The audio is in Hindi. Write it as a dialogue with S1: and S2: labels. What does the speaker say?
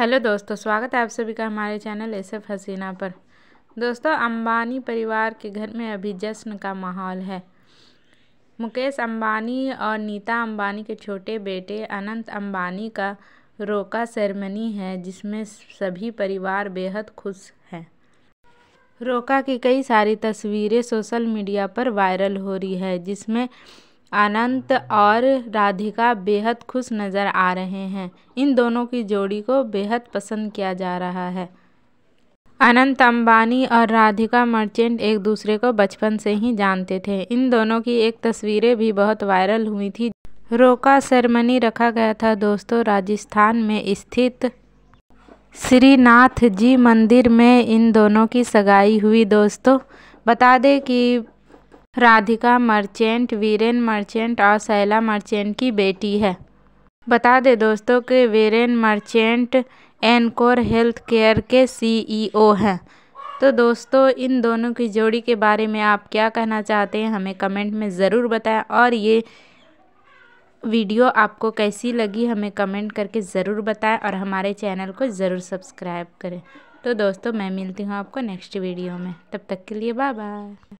S1: हेलो दोस्तों स्वागत है आप सभी का हमारे चैनल एस एफ हसीना पर दोस्तों अंबानी परिवार के घर में अभी जश्न का माहौल है मुकेश अंबानी और नीता अंबानी के छोटे बेटे अनंत अंबानी का रोका सेरेमनी है जिसमें सभी परिवार बेहद खुश हैं रोका की कई सारी तस्वीरें सोशल मीडिया पर वायरल हो रही है जिसमें अनंत और राधिका बेहद खुश नज़र आ रहे हैं इन दोनों की जोड़ी को बेहद पसंद किया जा रहा है अनंत अंबानी और राधिका मर्चेंट एक दूसरे को बचपन से ही जानते थे इन दोनों की एक तस्वीरें भी बहुत वायरल हुई थी रोका सेरेमनी रखा गया था दोस्तों राजस्थान में स्थित श्रीनाथ जी मंदिर में इन दोनों की सगाई हुई दोस्तों बता दें कि राधिका मर्चेंट वीरेन मर्चेंट और शैला मर्चेंट की बेटी है बता दें दोस्तों कि Viren Merchant Encore health care के सीईओ e हैं तो दोस्तों इन दोनों की जोड़ी के बारे में आप क्या कहना चाहते हैं हमें कमेंट में ज़रूर बताएं और ये वीडियो आपको कैसी लगी हमें कमेंट करके ज़रूर बताएं और हमारे चैनल को ज़रूर सब्सक्राइब करें तो दोस्तों मैं मिलती हूँ आपको नेक्स्ट वीडियो में तब तक के लिए बाय बाय